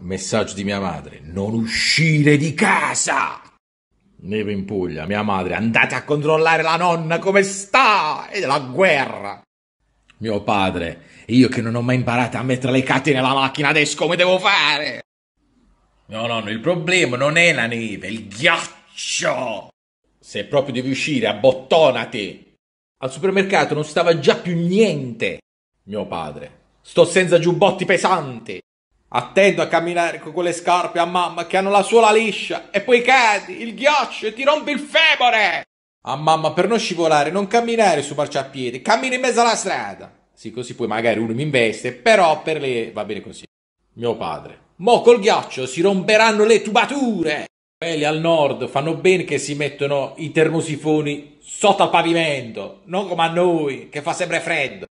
messaggio di mia madre: Non uscire di casa! Neve in Puglia, mia madre, andate a controllare la nonna come sta! È la guerra! Mio padre, io che non ho mai imparato a mettere le catene alla macchina adesso come devo fare? No, nonno, il problema non è la neve, è il ghiaccio! Se proprio devi uscire, abbottonati! Al supermercato non stava già più niente! Mio padre, sto senza giubbotti pesanti! Attento a camminare con quelle scarpe a mamma che hanno la suola liscia e poi cadi, il ghiaccio e ti rompi il femore! A mamma per non scivolare, non camminare su marciapiede, cammina in mezzo alla strada! Sì, così poi magari uno mi investe, però per lei va bene così. Mio padre. Mo col ghiaccio si romperanno le tubature! Quelli al nord fanno bene che si mettono i termosifoni sotto al pavimento, non come a noi, che fa sempre freddo.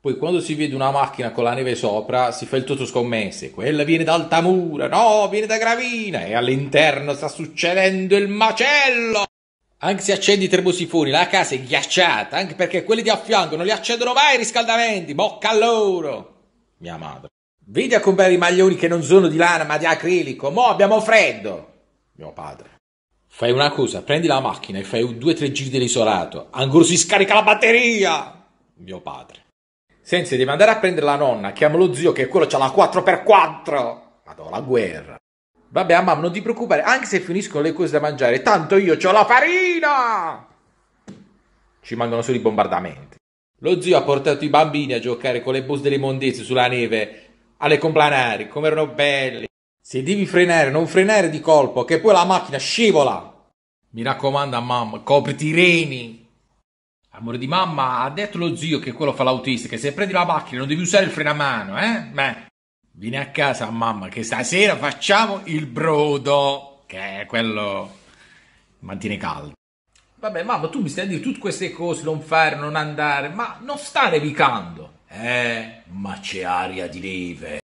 Poi quando si vede una macchina con la neve sopra, si fa il tutto scommesse. Quella viene da Altamura, no, viene da Gravina e all'interno sta succedendo il macello. Anche se accendi i termosifoni, la casa è ghiacciata, anche perché quelli di affianco non li accendono mai i riscaldamenti. Bocca a loro! Mia madre. Vedi a comprare i maglioni che non sono di lana ma di acrilico. Mo abbiamo freddo! Mio padre. Fai una cosa, prendi la macchina e fai due o tre giri dell'isolato. Ancora si scarica la batteria! Mio padre. Senza di andare a prendere la nonna, chiamo lo zio che quello c'ha la 4x4. Madonna, la guerra. Vabbè, mamma, non ti preoccupare, anche se finiscono le cose da mangiare, tanto io ho la farina! Ci mancano solo i bombardamenti. Lo zio ha portato i bambini a giocare con le buste delle mondezze sulla neve, alle complanari, come erano belli. Se devi frenare, non frenare di colpo, che poi la macchina scivola. Mi raccomando, mamma, copriti i reni. Amore di mamma, ha detto lo zio che quello fa l'autista, che se prendi la macchina non devi usare il freno a mano, eh? Beh, vieni a casa mamma che stasera facciamo il brodo, che è quello mantiene caldo. Vabbè, mamma, tu mi stai a dire tutte queste cose, non fare, non andare, ma non sta nevicando. Eh, ma c'è aria di neve.